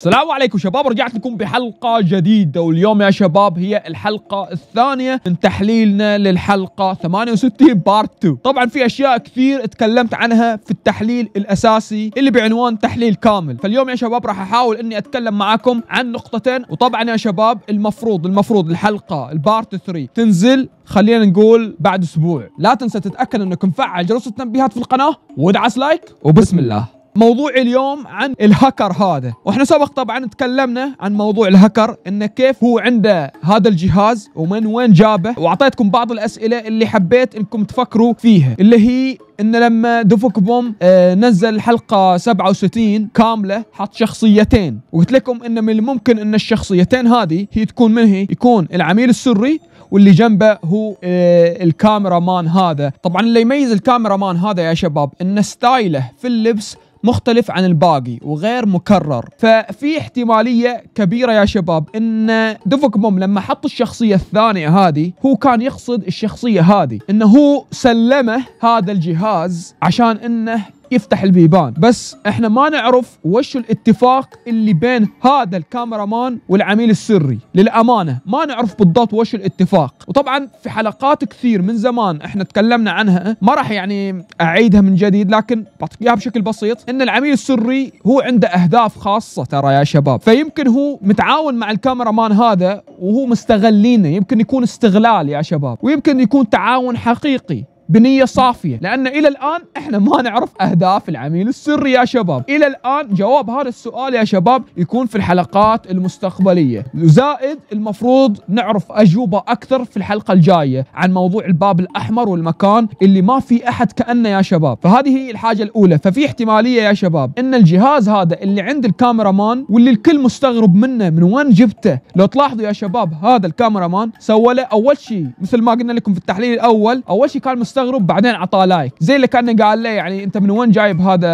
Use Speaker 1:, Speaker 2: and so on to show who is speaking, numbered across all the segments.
Speaker 1: السلام عليكم شباب رجعت لكم بحلقة جديدة واليوم يا شباب هي الحلقة الثانية من تحليلنا للحلقة 68 بارت 2 طبعا في اشياء كثير تكلمت عنها في التحليل الاساسي اللي بعنوان تحليل كامل فاليوم يا شباب راح احاول اني اتكلم معاكم عن نقطتين وطبعا يا شباب المفروض المفروض الحلقة البارت 3 تنزل خلينا نقول بعد اسبوع لا تنسى تتاكد انك مفعل جرس التنبيهات في القناة وادعس لايك وبسم الله موضوع اليوم عن الهاكر هذا واحنا سبق طبعا تكلمنا عن موضوع الهاكر انه كيف هو عنده هذا الجهاز ومن وين جابه واعطيتكم بعض الاسئله اللي حبيت انكم تفكروا فيها اللي هي ان لما دوفوك بوم آه، نزل حلقه 67 كامله حط شخصيتين وقلت لكم ان من الممكن ان الشخصيتين هذه هي تكون من هي يكون العميل السري واللي جنبه هو آه، الكاميرا مان هذا طبعا اللي يميز الكاميرا مان هذا يا شباب ان ستايله في اللبس مختلف عن الباقي وغير مكرر ففي احتمالية كبيرة يا شباب ان دوفوك موم لما حط الشخصية الثانية هذه هو كان يقصد الشخصية هذه انه هو سلمه هذا الجهاز عشان انه يفتح البيبان بس احنا ما نعرف وش الاتفاق اللي بين هذا الكاميرامان والعميل السري للامانه ما نعرف بالضبط وش الاتفاق وطبعا في حلقات كثير من زمان احنا تكلمنا عنها ما راح يعني اعيدها من جديد لكن بعطيها اياها بشكل بسيط ان العميل السري هو عنده اهداف خاصه ترى يا شباب فيمكن هو متعاون مع الكاميرامان هذا وهو مستغلينه يمكن يكون استغلال يا شباب ويمكن يكون تعاون حقيقي بنيه صافيه لان الى الان احنا ما نعرف اهداف العميل السري يا شباب الى الان جواب هذا السؤال يا شباب يكون في الحلقات المستقبليه زائد المفروض نعرف اجوبه اكثر في الحلقه الجايه عن موضوع الباب الاحمر والمكان اللي ما في احد كانه يا شباب فهذه هي الحاجه الاولى ففي احتماليه يا شباب ان الجهاز هذا اللي عند الكاميرا مان واللي الكل مستغرب منه من وين جبته لو تلاحظوا يا شباب هذا الكاميرا مان سوى له اول شيء مثل ما قلنا لكم في التحليل الاول اول شيء كان مستغرب استغرب بعدين عطاه لايك زي اللي كان قال له يعني انت من وين جايب هذا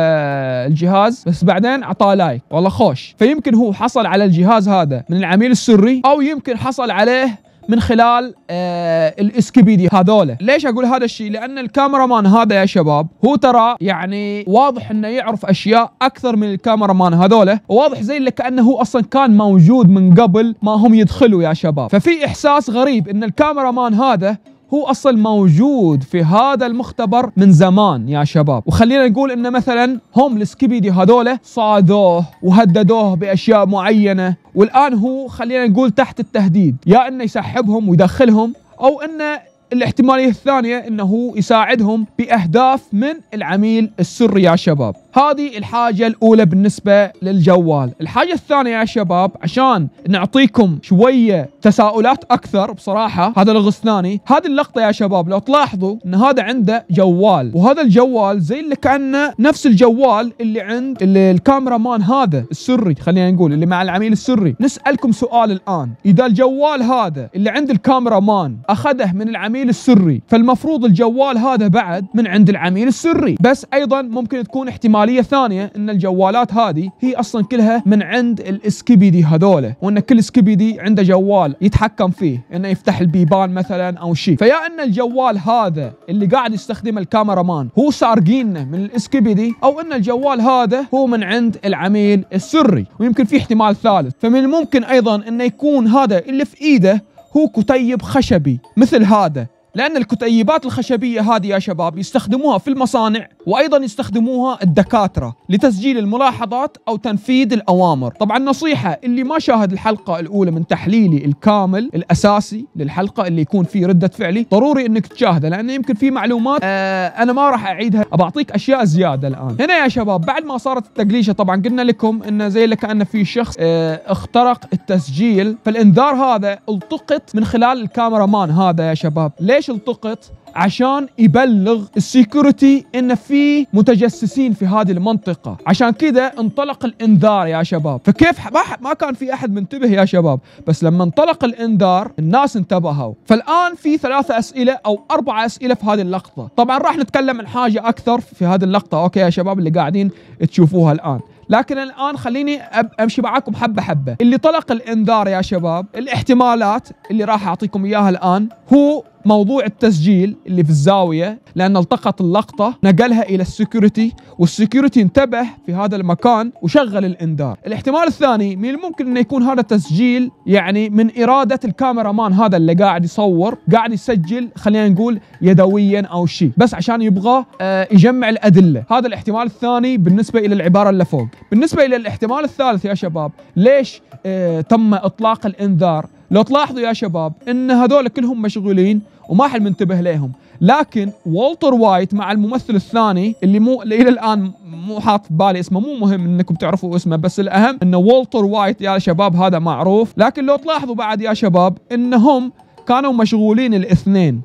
Speaker 1: الجهاز بس بعدين عطاه لايك والله خوش فيمكن هو حصل على الجهاز هذا من العميل السري او يمكن حصل عليه من خلال آه الاسكيبيديا هذولا ليش اقول هذا الشيء لان الكاميرا مان هذا يا شباب هو ترى يعني واضح انه يعرف اشياء اكثر من الكاميرا مان هذولا وواضح زي اللي كانه هو اصلا كان موجود من قبل ما هم يدخلوا يا شباب ففي احساس غريب ان الكاميرا مان هذا هو أصل موجود في هذا المختبر من زمان يا شباب وخلينا نقول إن مثلا هم السكيبيدي هذول صادوه وهددوه بأشياء معينة والآن هو خلينا نقول تحت التهديد يا إنه يسحبهم ويدخلهم أو إنه الاحتماليه الثانيه انه يساعدهم باهداف من العميل السري يا شباب هذه الحاجة الأولى بالنسبة للجوال الحاجة الثانية يا شباب عشان نعطيكم شوية تساؤلات أكثر بصراحة هذا لغز ثاني هذه اللقطة يا شباب لو تلاحظوا أن هذا عنده جوال وهذا الجوال زي اللي كأنه نفس الجوال اللي عند اللي الكاميرا مان هذا السري خلينا نقول اللي مع العميل السري نسألكم سؤال الآن إذا الجوال هذا اللي عند الكاميرا مان أخذه من العميل السري فالمفروض الجوال هذا بعد من عند العميل السري بس أيضا ممكن تكون احتمال اشكاليه ثانيه ان الجوالات هذه هي اصلا كلها من عند الاسكبيدي هذوله وان كل اسكبيدي عنده جوال يتحكم فيه انه يفتح البيبان مثلا او شيء فيا ان الجوال هذا اللي قاعد يستخدمه الكاميرا مان هو سارقينه من الاسكبيدي او ان الجوال هذا هو من عند العميل السري ويمكن في احتمال ثالث فمن الممكن ايضا انه يكون هذا اللي في ايده هو كتيب خشبي مثل هذا لأن الكتيبات الخشبية هذه يا شباب يستخدموها في المصانع وايضا يستخدموها الدكاتره لتسجيل الملاحظات او تنفيذ الاوامر طبعا نصيحه اللي ما شاهد الحلقه الاولى من تحليلي الكامل الاساسي للحلقه اللي يكون فيه رده فعلي ضروري انك تشاهده لانه يمكن في معلومات آه انا ما راح اعيدها أبعطيك اشياء زياده الان هنا يا شباب بعد ما صارت التقليشه طبعا قلنا لكم انه زي اللي كان في شخص آه اخترق التسجيل فالانذار هذا التقط من خلال الكاميرا مان هذا يا شباب ليش التقط عشان يبلغ السيكوريتي ان في متجسسين في هذه المنطقه عشان كذا انطلق الانذار يا شباب فكيف ما, ما كان في احد منتبه يا شباب بس لما انطلق الانذار الناس انتبهوا فالان في ثلاثه اسئله او اربع اسئله في هذه اللقطه طبعا راح نتكلم عن حاجه اكثر في هذه اللقطه اوكي يا شباب اللي قاعدين تشوفوها الان لكن الان خليني امشي معاكم حبه حبه اللي طلق الانذار يا شباب الاحتمالات اللي راح اعطيكم اياها الان هو موضوع التسجيل اللي في الزاوية لأن التقط اللقطة نقلها إلى السكيورتي والسكيورتي انتبه في هذا المكان وشغل الإنذار الاحتمال الثاني من الممكن أن يكون هذا التسجيل يعني من إرادة الكاميرا مان هذا اللي قاعد يصور قاعد يسجل خلينا نقول يدويا أو شيء بس عشان يبغى آه، يجمع الأدلة هذا الاحتمال الثاني بالنسبة إلى العبارة اللي فوق بالنسبة إلى الاحتمال الثالث يا شباب ليش آه، تم إطلاق الإنذار لو تلاحظوا يا شباب ان هذول كلهم مشغولين وما حد منتبه لهم لكن والتر وايت مع الممثل الثاني اللي مو الى الان مو حاط بالي اسمه مو مهم انكم تعرفوا اسمه بس الاهم ان والتر وايت يا شباب هذا معروف لكن لو تلاحظوا بعد يا شباب انهم كانوا مشغولين الاثنين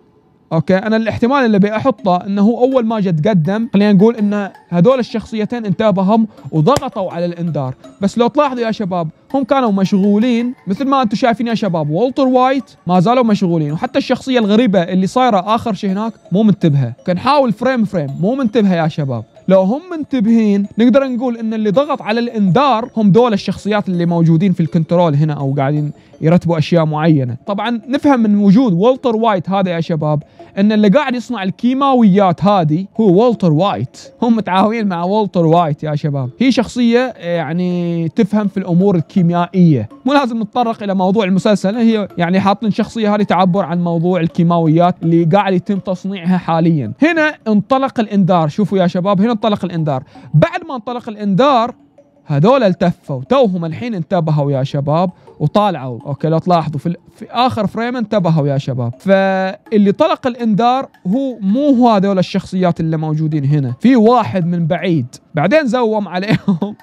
Speaker 1: اوكي انا الاحتمال اللي بحطه انه هو اول ما جت تقدم خلينا نقول ان هذول الشخصيتين انتبههم وضغطوا على الانذار بس لو تلاحظوا يا شباب هم كانوا مشغولين مثل ما انتم شايفين يا شباب والتر وايت ما زالوا مشغولين وحتى الشخصيه الغريبه اللي صايره اخر شيء هناك مو منتبهه كان حاول فريم فريم مو منتبهه يا شباب لو هم منتبهين نقدر نقول ان اللي ضغط على الانذار هم دول الشخصيات اللي موجودين في الكنترول هنا او قاعدين يرتبوا اشياء معينه طبعا نفهم من وجود والتر وايت هذا يا شباب ان اللي قاعد يصنع الكيماويات هذه هو والتر وايت هم متعاونين مع والتر وايت يا شباب هي شخصيه آه، يعني تفهم في الامور الكيميائيه مو لازم نتطرق الى موضوع المسلسل هي يعني حاطين شخصيه هذه تعبر عن موضوع الكيماويات اللي قاعد يتم تصنيعها حاليا هنا انطلق الانذار شوفوا يا شباب هنا انطلق الانذار بعد ما انطلق الانذار هذول التفوا توهم الحين انتبهوا يا شباب وطالعوا اوكي لو تلاحظوا في, في اخر فريم انتبهوا يا شباب فاللي طلق الانذار هو مو هذول الشخصيات اللي موجودين هنا في واحد من بعيد بعدين زوم عليهم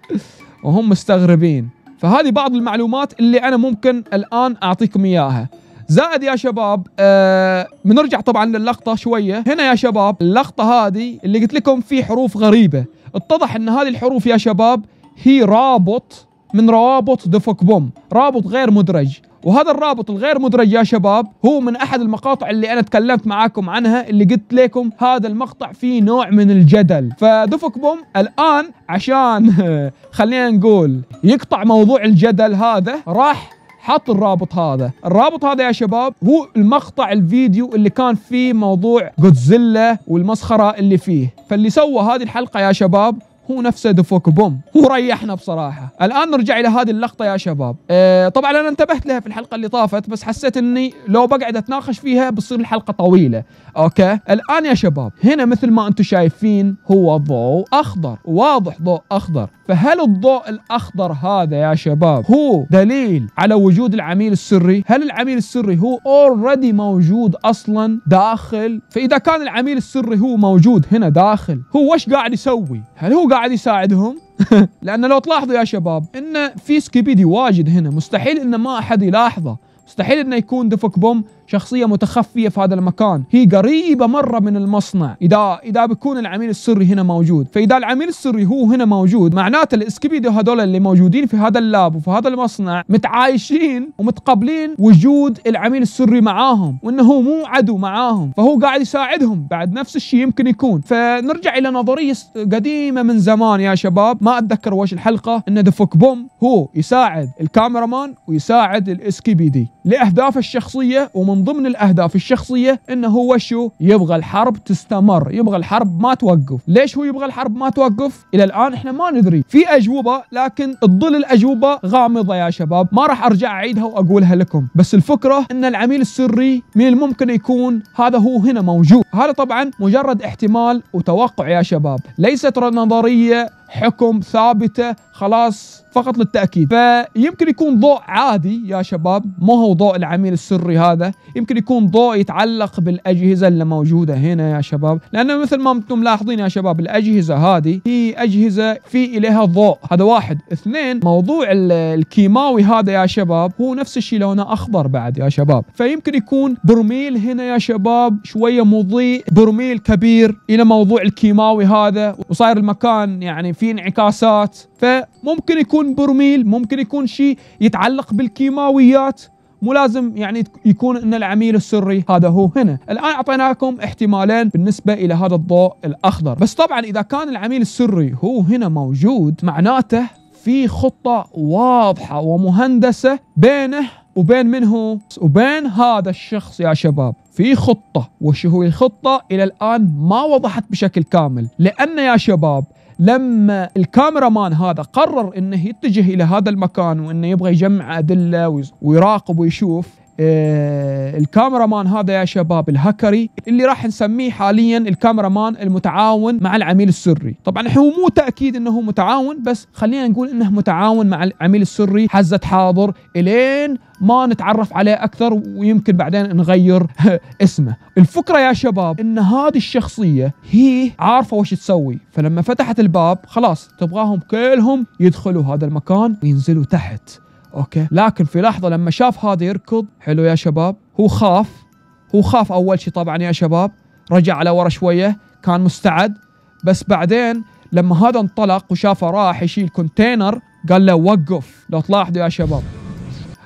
Speaker 1: وهم مستغربين فهذه بعض المعلومات اللي انا ممكن الان اعطيكم اياها زائد يا شباب آه بنرجع طبعا للقطه شويه هنا يا شباب اللقطه هذه اللي قلت لكم في حروف غريبه اتضح ان هذه الحروف يا شباب هي رابط من روابط دفك بوم رابط غير مدرج وهذا الرابط الغير مدرج يا شباب هو من احد المقاطع اللي انا تكلمت معاكم عنها اللي قلت لكم هذا المقطع فيه نوع من الجدل فدفك بوم الان عشان خلينا نقول يقطع موضوع الجدل هذا راح حط الرابط هذا الرابط هذا يا شباب هو المقطع الفيديو اللي كان فيه موضوع جودزيلا والمسخرة اللي فيه فاللي سوى هذه الحلقة يا شباب هو نفسه دفوك بوم هو ريحنا بصراحه الان نرجع الى هذه اللقطه يا شباب أه طبعا انا انتبهت لها في الحلقه اللي طافت بس حسيت اني لو بقعد اتناقش فيها بتصير الحلقه طويله اوكي الان يا شباب هنا مثل ما انتم شايفين هو ضوء اخضر واضح ضوء اخضر فهل الضوء الاخضر هذا يا شباب هو دليل على وجود العميل السري هل العميل السري هو اوريدي موجود اصلا داخل فاذا كان العميل السري هو موجود هنا داخل هو وش قاعد يسوي هل هو قاعد قاعد يساعدهم لان لو تلاحظوا يا شباب ان في سكيبيدي واجد هنا مستحيل انه ما احد يلاحظه مستحيل انه يكون دفك بوم شخصية متخفية في هذا المكان هي قريبة مرة من المصنع إذا إذا بيكون العميل السري هنا موجود فإذا العميل السري هو هنا موجود معناته الإسكيبيدو هذول اللي موجودين في هذا اللاب وفي هذا المصنع متعايشين ومتقبلين وجود العميل السري معاهم وانه هو مو عدو معاهم فهو قاعد يساعدهم بعد نفس الشيء يمكن يكون فنرجع الى نظريه قديمه من زمان يا شباب ما اتذكر وش الحلقه انه دفوك بوم هو يساعد الكاميرامان ويساعد الإسكيبيدي لاهدافه الشخصيه ومن من ضمن الاهداف الشخصيه انه هو شو يبغى الحرب تستمر يبغى الحرب ما توقف ليش هو يبغى الحرب ما توقف الى الان احنا ما ندري في اجوبه لكن تظل الاجوبه غامضه يا شباب ما راح ارجع اعيدها واقولها لكم بس الفكره ان العميل السري من الممكن يكون هذا هو هنا موجود هذا طبعا مجرد احتمال وتوقع يا شباب ليست نظريه حكم ثابته خلاص فقط للتاكيد فيمكن يكون ضوء عادي يا شباب ما هو ضوء العميل السري هذا يمكن يكون ضوء يتعلق بالاجهزه اللي موجوده هنا يا شباب لانه مثل ما انتم ملاحظين يا شباب الاجهزه هذه هي اجهزه في اليها ضوء هذا واحد اثنين موضوع الكيماوي هذا يا شباب هو نفس الشيء لونه اخضر بعد يا شباب فيمكن يكون برميل هنا يا شباب شويه مضيء برميل كبير الى موضوع الكيماوي هذا وصاير المكان يعني في انعكاسات فممكن يكون برميل ممكن يكون شيء يتعلق بالكيماويات مو لازم يعني يكون ان العميل السري هذا هو هنا الان اعطيناكم احتمالين بالنسبه الى هذا الضوء الاخضر بس طبعا اذا كان العميل السري هو هنا موجود معناته في خطه واضحه ومهندسه بينه وبين من هو؟ وبين هذا الشخص يا شباب في خطة وش هو الخطة إلى الآن ما وضحت بشكل كامل لأن يا شباب لما الكاميرامان هذا قرر انه يتجه الى هذا المكان وانه يبغى يجمع ادله ويراقب ويشوف آه، الكاميرامان هذا يا شباب الهكري اللي راح نسميه حاليا الكاميرامان المتعاون مع العميل السري طبعا هو مو تاكيد انه متعاون بس خلينا نقول انه متعاون مع العميل السري حزه حاضر الين ما نتعرف عليه اكثر ويمكن بعدين نغير اسمه الفكره يا شباب ان هذه الشخصيه هي عارفه وش تسوي فلما فتحت الباب خلاص تبغاهم كلهم يدخلوا هذا المكان وينزلوا تحت اوكي لكن في لحظه لما شاف هذا يركض حلو يا شباب هو خاف هو خاف اول شيء طبعا يا شباب رجع على ورا شويه كان مستعد بس بعدين لما هذا انطلق وشافه راح يشيل كونتينر قال له وقف لو تلاحظوا يا شباب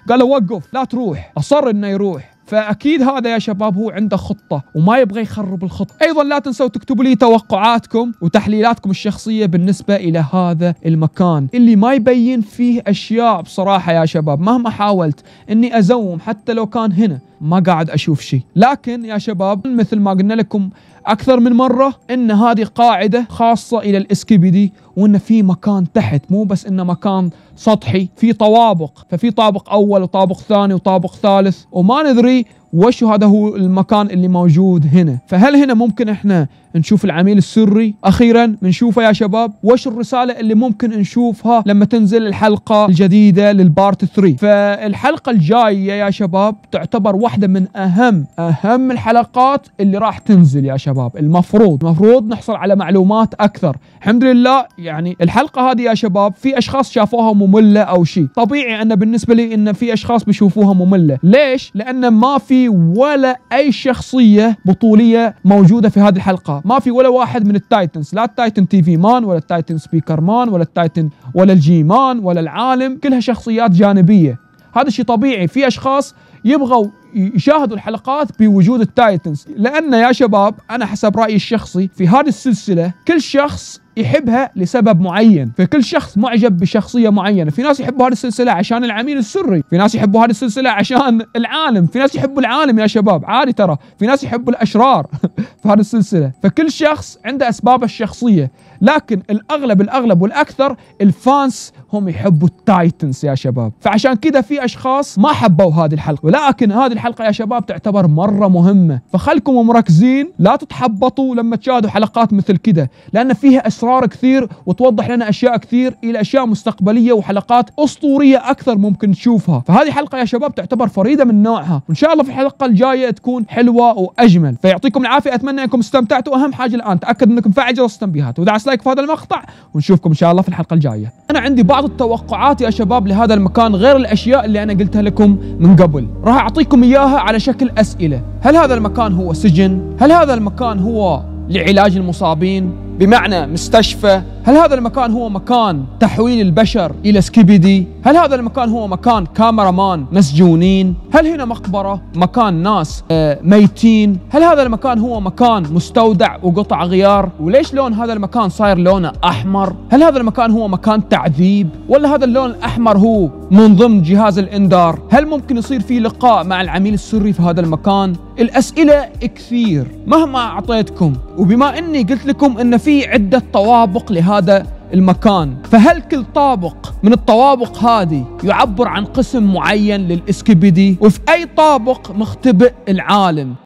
Speaker 1: قال له وقف لا تروح اصر انه يروح فاكيد هذا يا شباب هو عنده خطه وما يبغى يخرب الخطه ايضا لا تنسوا تكتبوا لي توقعاتكم وتحليلاتكم الشخصيه بالنسبه الى هذا المكان اللي ما يبين فيه اشياء بصراحه يا شباب مهما حاولت اني ازوم حتى لو كان هنا ما قاعد اشوف شيء لكن يا شباب مثل ما قلنا لكم أكثر من مرة أن هذه قاعدة خاصة إلى دي وأن في مكان تحت مو بس أنه مكان سطحي في طوابق ففي طابق أول وطابق ثاني وطابق ثالث وما ندري وش هذا هو المكان اللي موجود هنا فهل هنا ممكن احنا نشوف العميل السري اخيرا بنشوفه يا شباب وش الرساله اللي ممكن نشوفها لما تنزل الحلقه الجديده للبارت 3 فالحلقه الجايه يا شباب تعتبر واحده من اهم اهم الحلقات اللي راح تنزل يا شباب المفروض المفروض نحصل على معلومات اكثر الحمد لله يعني الحلقه هذه يا شباب في اشخاص شافوها ممله او شيء طبيعي ان بالنسبه لي ان في اشخاص بيشوفوها ممله ليش لان ما في ولا اي شخصيه بطوليه موجوده في هذه الحلقه ما في ولا واحد من التايتنز لا التايتن تي في مان ولا التايتن سبيكر مان ولا التايتن ولا الجي مان ولا العالم كلها شخصيات جانبيه هذا شيء طبيعي في اشخاص يبغوا يشاهدوا الحلقات بوجود التايتنز لأن يا شباب أنا حسب رأيي الشخصي في هذه السلسلة كل شخص يحبها لسبب معين فكل شخص معجب بشخصيه معينه في ناس يحبوا هذه السلسله عشان العميل السري في ناس يحبوا هذه السلسله عشان العالم في ناس يحبوا العالم يا شباب عادي ترى في ناس يحبوا الاشرار في هذه السلسله فكل شخص عنده اسبابه الشخصيه لكن الاغلب الاغلب والاكثر الفانس هم يحبوا التايتنز يا شباب فعشان كذا في اشخاص ما حبوا هذه الحلقه ولكن هذه الحلقة يا شباب تعتبر مرة مهمة فخلكم مركزين لا تتحبطوا لما تشاهدوا حلقات مثل كده لأن فيها أسرار كثير وتوضح لنا أشياء كثير إلى أشياء مستقبلية وحلقات أسطورية أكثر ممكن تشوفها فهذه حلقة يا شباب تعتبر فريدة من نوعها وإن شاء الله في الحلقة الجاية تكون حلوة وأجمل فيعطيكم العافية أتمنى أنكم استمتعتوا أهم حاجة الآن تأكد أنكم فعل جرس التنبيهات ودعس لايك في هذا المقطع ونشوفكم إن شاء الله في الحلقة الجاية أنا عندي بعض التوقعات يا شباب لهذا المكان غير الأشياء اللي أنا قلتها لكم من قبل راح أعطيكم إياها على شكل أسئلة هل هذا المكان هو سجن؟ هل هذا المكان هو لعلاج المصابين؟ بمعنى مستشفى هل هذا المكان هو مكان تحويل البشر إلى سكيبيدي هل هذا المكان هو مكان كاميرامان مسجونين هل هنا مقبرة مكان ناس آه، ميتين هل هذا المكان هو مكان مستودع وقطع غيار وليش لون هذا المكان صاير لونه أحمر هل هذا المكان هو مكان تعذيب ولا هذا اللون الأحمر هو من ضمن جهاز الإنذار هل ممكن يصير في لقاء مع العميل السري في هذا المكان الأسئلة كثير مهما أعطيتكم وبما أني قلت لكم أن ففي عدة طوابق لهذا المكان فهل كل طابق من الطوابق هذه يعبر عن قسم معين للإسكبيدي وفي أي طابق مختبئ العالم